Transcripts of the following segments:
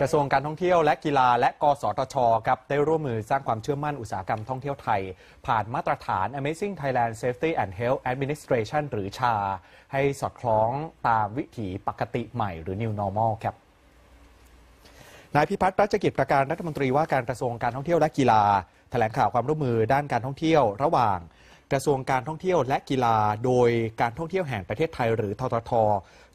กระทรวงการท่องเที่ยวและกีฬาและกสทชครับได้ร่วมมือสร้างความเชื่อมั่นอุตสาหกรรมท่องเที่ยวไทย ผ่านมาตรฐาน Amazing Thailand Safety and Health Administration หรือชา ให้สอดคล้องตามวิถีปกติใหม่ หรือ New Normal ครับ นายพิพัฒน์รัชกิจประการรัฐมนตรีว่าการกระทรวงการท่องเที่ยวและกีฬา แถลงข่าวความร่วมมือด้านการท่องเที่ยวระหว่างกระทรวงการท่องเที่ยวและกีฬา โดยการท่องเที่ยวแห่งประเทศไทยหรือททท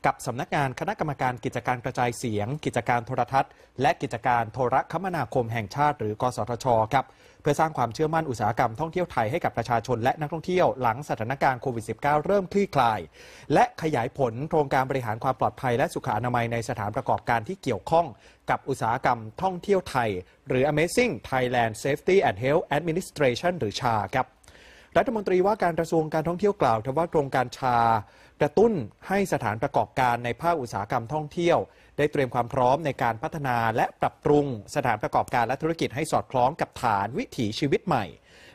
กับสำนักงานคณะกรรมการกิจการกระจายเสียง กิจการโทรทัศน์ และกิจการโทรคมนาคมแห่งชาติหรือกสทชครับเพื่อสร้างความเชื่อมั่นอุตสาหกรรมท่องเที่ยวไทยให้กับประชาชนและนักท่องเที่ยวหลังสถานการณ์โควิด -19 เริ่มคลี่คลาย และขยายผลโครงการบริหารความปลอดภัย และสุขอนามัยในสถานประกอบการที่เกี่ยวข้อง กับอุตสาหกรรมท่องเที่ยวไทย หรือ Amazing Thailand Safety and Health Administration หรือชาครับรัฐมนตรีว่าการกระทรวงการท่องเที่ยวกล่าวทว่าโครงการชากระตุ้นให้สถานประกอบการในภาคอุตสาหกรรมท่องเที่ยว ได้เตรียมความพร้อมในการพัฒนาและปรับปรุง สถานประกอบการและธุรกิจให้สอดคล้องกับฐานวิถีชีวิตใหม่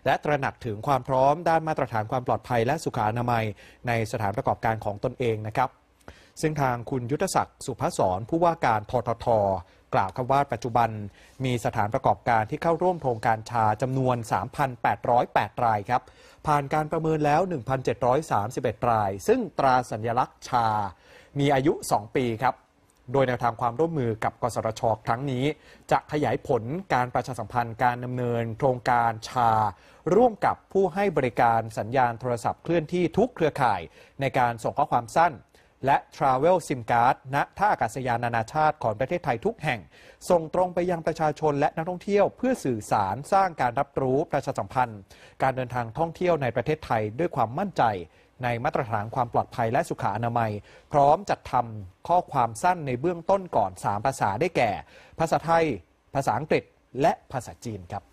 และตระหนักถึงความพร้อมด้านมาตรฐานความปลอดภัยและสุขอนามัยในสถานประกอบการของตนเองนะครับซึ่งทางคุณยุทธศักดิ์สุภศรผู้ว่าการ ททท กล่าวคำว่าปัจจุบันมีสถานประกอบการที่เข้าร่วมโครงการชาจำนวน 3,808รายครับ ผ่านการประเมินแล้ว 1,731ราย ซึ่งตราสัญลักษณ์ชา มีอายุ 2 ปีครับ โดยแนวทางความร่วมมือกับกสทชครั้งนี้ จะขยายผลการประชาสัมพันธ์การดำเนินโครงการชา ร่วมกับผู้ให้บริการสัญญาณโทรศัพท์เคลื่อนที่ทุกเครือข่ายในการส่งข้อความสั้นและ Travel SIM Card ณท่าอากาศยานนานาชาติของประเทศไทยทุกแห่ง ส่งตรงไปยังประชาชนและนักท่องเที่ยวเพื่อสื่อสารสร้างการรับรู้ประชาสัมพันธ์ การเดินทางท่องเที่ยวในประเทศไทยด้วยความมั่นใจ ในมาตรฐานความปลอดภัยและสุขอนามัย พร้อมจัดทำข้อความสั้นในเบื้องต้นก่อน 3 ภาษาได้แก่ ภาษาไทย ภาษาอังกฤษ และภาษาจีนครับ